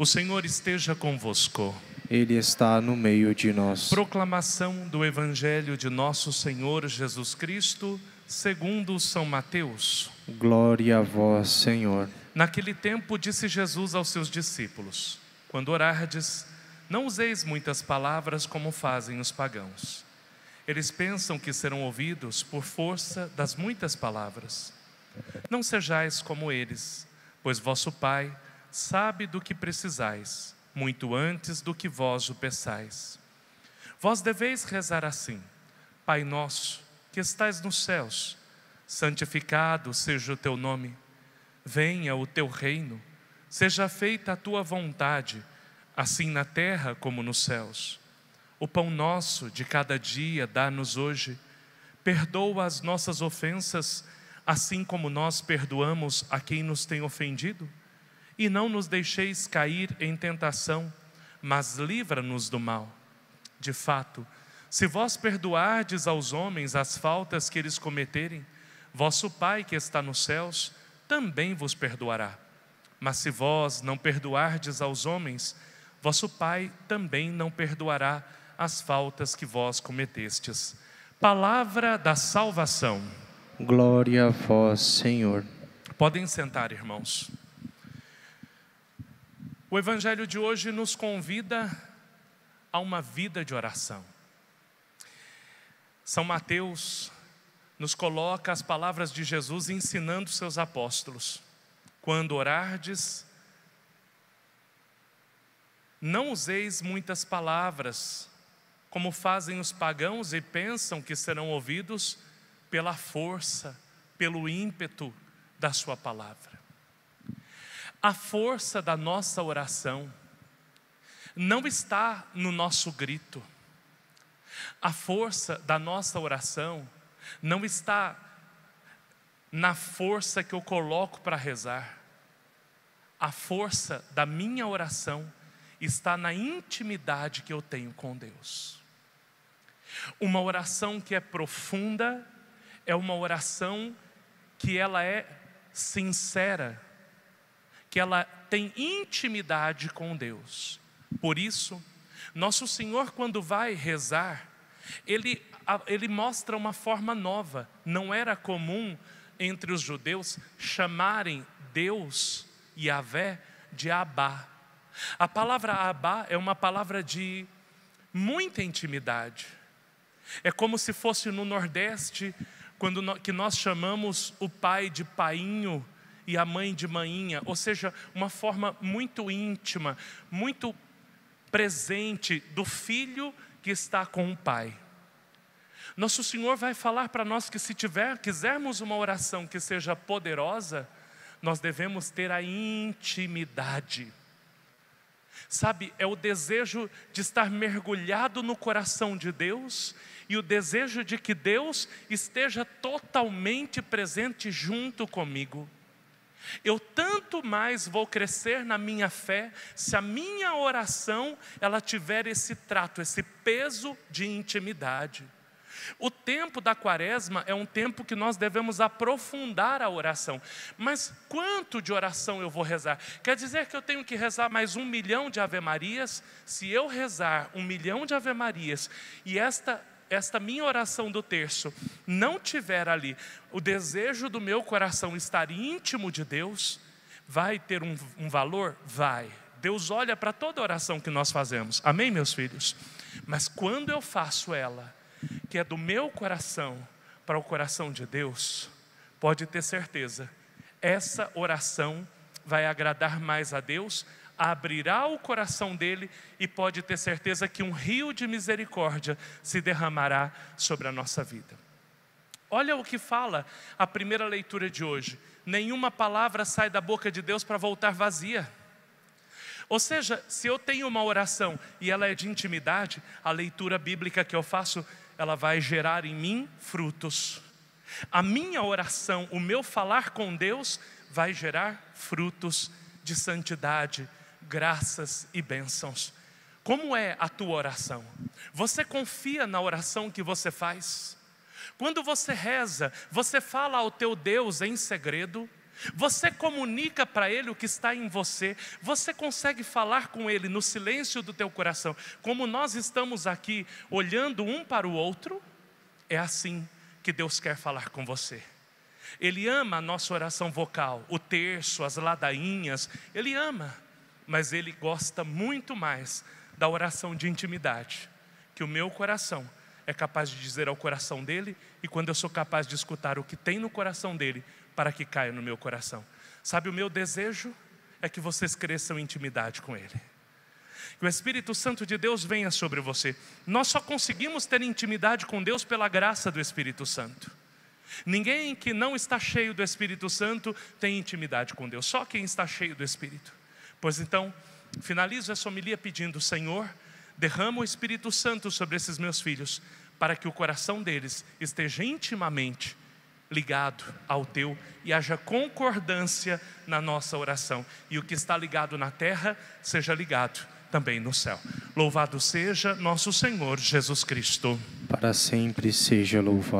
O Senhor esteja convosco. Ele está no meio de nós. Proclamação do Evangelho de nosso Senhor Jesus Cristo, segundo São Mateus. Glória a vós, Senhor. Naquele tempo disse Jesus aos seus discípulos: Quando orardes, não useis muitas palavras como fazem os pagãos. Eles pensam que serão ouvidos por força das muitas palavras. Não sejais como eles, pois vosso Pai sabe do que precisais, muito antes do que vós o peçais. Vós deveis rezar assim: Pai nosso, que estais nos céus, santificado seja o teu nome, venha o teu reino, seja feita a tua vontade, assim na terra como nos céus. O pão nosso de cada dia dá-nos hoje, perdoa as nossas ofensas, assim como nós perdoamos a quem nos tem ofendido e não nos deixeis cair em tentação, mas livra-nos do mal. De fato, se vós perdoardes aos homens as faltas que eles cometerem, vosso Pai que está nos céus também vos perdoará. Mas se vós não perdoardes aos homens, vosso Pai também não perdoará as faltas que vós cometestes. Palavra da salvação. Glória a vós, Senhor. Podem sentar, irmãos. O Evangelho de hoje nos convida a uma vida de oração. São Mateus nos coloca as palavras de Jesus ensinando seus apóstolos: quando orardes, não useis muitas palavras, como fazem os pagãos e pensam que serão ouvidos pela força, pelo ímpeto da sua palavra. A força da nossa oração não está no nosso grito. A força da nossa oração não está na força que eu coloco para rezar. A força da minha oração está na intimidade que eu tenho com Deus. Uma oração que é profunda é uma oração que ela é sincera que ela tem intimidade com Deus. Por isso, nosso Senhor, quando vai rezar, ele, ele mostra uma forma nova. Não era comum entre os judeus chamarem Deus, e Avé de Abá. A palavra Abá é uma palavra de muita intimidade. É como se fosse no Nordeste, quando que nós chamamos o pai de painho, e a mãe de manhinha, ou seja, uma forma muito íntima, muito presente do filho que está com o pai. Nosso Senhor vai falar para nós que se tiver, quisermos uma oração que seja poderosa, nós devemos ter a intimidade. Sabe, é o desejo de estar mergulhado no coração de Deus e o desejo de que Deus esteja totalmente presente junto comigo eu tanto mais vou crescer na minha fé se a minha oração ela tiver esse trato, esse peso de intimidade. O tempo da quaresma é um tempo que nós devemos aprofundar a oração. Mas quanto de oração eu vou rezar? Quer dizer que eu tenho que rezar mais um milhão de Ave-Marias? Se eu rezar um milhão de Ave-Marias e esta esta minha oração do terço não tiver ali o desejo do meu coração estar íntimo de Deus, vai ter um, um valor? Vai. Deus olha para toda oração que nós fazemos, amém, meus filhos? Mas quando eu faço ela, que é do meu coração para o coração de Deus, pode ter certeza, essa oração vai agradar mais a Deus abrirá o coração dele e pode ter certeza que um rio de misericórdia se derramará sobre a nossa vida. Olha o que fala a primeira leitura de hoje: nenhuma palavra sai da boca de Deus para voltar vazia. Ou seja, se eu tenho uma oração e ela é de intimidade, a leitura bíblica que eu faço, ela vai gerar em mim frutos. A minha oração, o meu falar com Deus, vai gerar frutos de santidade, graças e bênçãos. Como é a tua oração? Você confia na oração que você faz? Quando você reza, você fala ao teu Deus em segredo? Você comunica para Ele o que está em você, você consegue falar com Ele no silêncio do teu coração, como nós estamos aqui olhando um para o outro, é assim que Deus quer falar com você. Ele ama a nossa oração vocal, o terço, as ladainhas, Ele ama mas ele gosta muito mais da oração de intimidade, que o meu coração é capaz de dizer ao coração dele e quando eu sou capaz de escutar o que tem no coração dele para que caia no meu coração. Sabe, o meu desejo é que vocês cresçam em intimidade com ele. Que o Espírito Santo de Deus venha sobre você. Nós só conseguimos ter intimidade com Deus pela graça do Espírito Santo. Ninguém que não está cheio do Espírito Santo tem intimidade com Deus, só quem está cheio do Espírito. Pois então, finalizo essa homilia pedindo: Senhor, derrama o Espírito Santo sobre esses meus filhos, para que o coração deles esteja intimamente ligado ao teu e haja concordância na nossa oração. E o que está ligado na terra, seja ligado também no céu. Louvado seja nosso Senhor Jesus Cristo. Para sempre seja louvado.